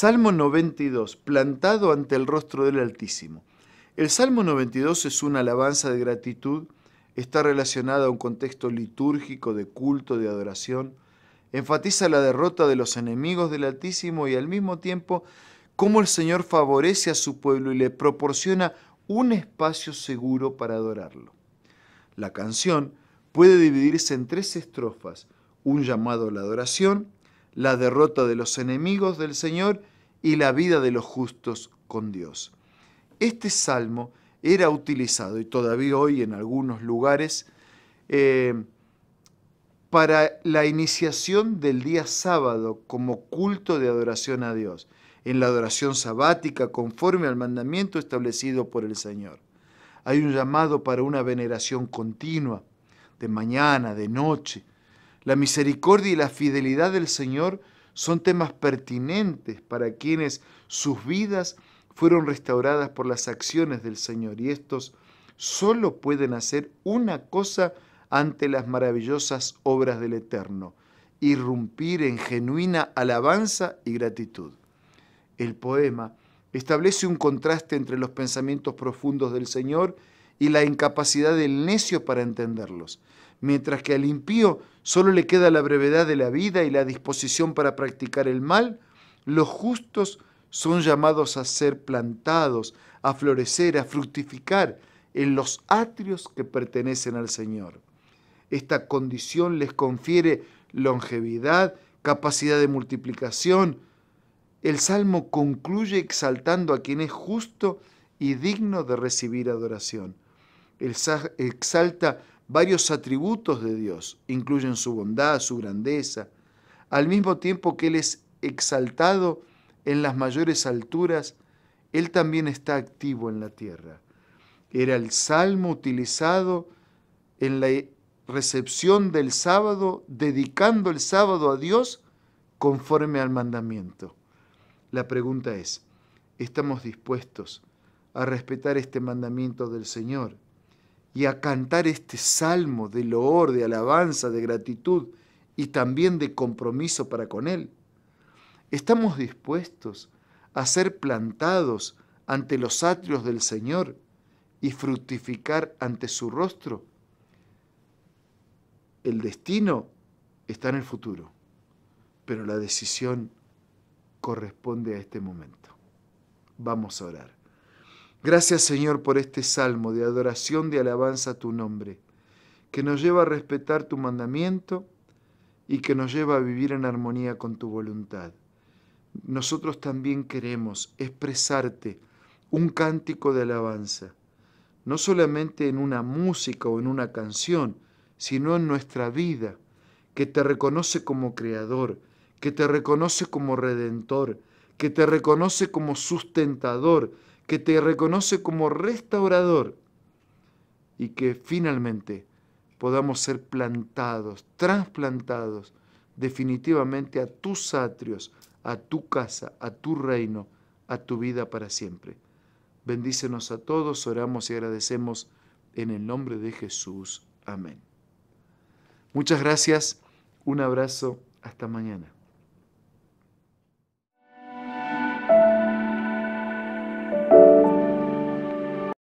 Salmo 92, plantado ante el rostro del Altísimo. El Salmo 92 es una alabanza de gratitud, está relacionada a un contexto litúrgico de culto, de adoración, enfatiza la derrota de los enemigos del Altísimo y al mismo tiempo cómo el Señor favorece a su pueblo y le proporciona un espacio seguro para adorarlo. La canción puede dividirse en tres estrofas, un llamado a la adoración, la derrota de los enemigos del Señor y la vida de los justos con Dios. Este salmo era utilizado, y todavía hoy en algunos lugares, eh, para la iniciación del día sábado como culto de adoración a Dios, en la adoración sabática conforme al mandamiento establecido por el Señor. Hay un llamado para una veneración continua, de mañana, de noche, la misericordia y la fidelidad del Señor son temas pertinentes para quienes sus vidas fueron restauradas por las acciones del Señor y estos solo pueden hacer una cosa ante las maravillosas obras del Eterno, irrumpir en genuina alabanza y gratitud. El poema establece un contraste entre los pensamientos profundos del Señor y la incapacidad del necio para entenderlos, mientras que al impío Solo le queda la brevedad de la vida y la disposición para practicar el mal. Los justos son llamados a ser plantados, a florecer, a fructificar en los atrios que pertenecen al Señor. Esta condición les confiere longevidad, capacidad de multiplicación. El Salmo concluye exaltando a quien es justo y digno de recibir adoración. El exalta varios atributos de Dios, incluyen su bondad, su grandeza, al mismo tiempo que Él es exaltado en las mayores alturas, Él también está activo en la tierra. Era el salmo utilizado en la recepción del sábado, dedicando el sábado a Dios conforme al mandamiento. La pregunta es, ¿estamos dispuestos a respetar este mandamiento del Señor? y a cantar este salmo de loor, de alabanza, de gratitud y también de compromiso para con Él? ¿Estamos dispuestos a ser plantados ante los atrios del Señor y fructificar ante su rostro? El destino está en el futuro, pero la decisión corresponde a este momento. Vamos a orar. Gracias Señor por este salmo de adoración, de alabanza a tu nombre, que nos lleva a respetar tu mandamiento y que nos lleva a vivir en armonía con tu voluntad. Nosotros también queremos expresarte un cántico de alabanza, no solamente en una música o en una canción, sino en nuestra vida, que te reconoce como creador, que te reconoce como redentor, que te reconoce como sustentador, que te reconoce como restaurador y que finalmente podamos ser plantados, trasplantados definitivamente a tus atrios, a tu casa, a tu reino, a tu vida para siempre. Bendícenos a todos, oramos y agradecemos en el nombre de Jesús. Amén. Muchas gracias, un abrazo, hasta mañana.